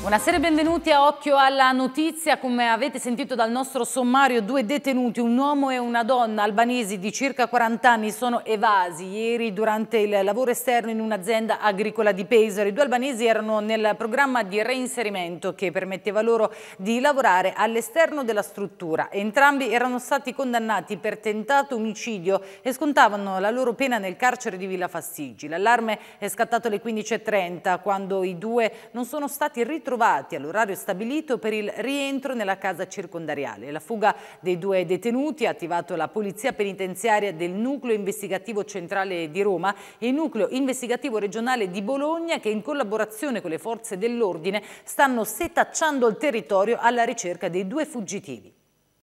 Buonasera e benvenuti a Occhio alla Notizia. Come avete sentito dal nostro sommario, due detenuti, un uomo e una donna albanesi di circa 40 anni, sono evasi ieri durante il lavoro esterno in un'azienda agricola di Pesaro. I due albanesi erano nel programma di reinserimento che permetteva loro di lavorare all'esterno della struttura. Entrambi erano stati condannati per tentato omicidio e scontavano la loro pena nel carcere di Villa Fastigi. L'allarme è scattato alle 15.30 quando i due non sono stati ritrovati trovati all'orario stabilito per il rientro nella casa circondariale. La fuga dei due detenuti ha attivato la Polizia Penitenziaria del Nucleo Investigativo Centrale di Roma e il Nucleo Investigativo Regionale di Bologna che in collaborazione con le forze dell'ordine stanno setacciando il territorio alla ricerca dei due fuggitivi.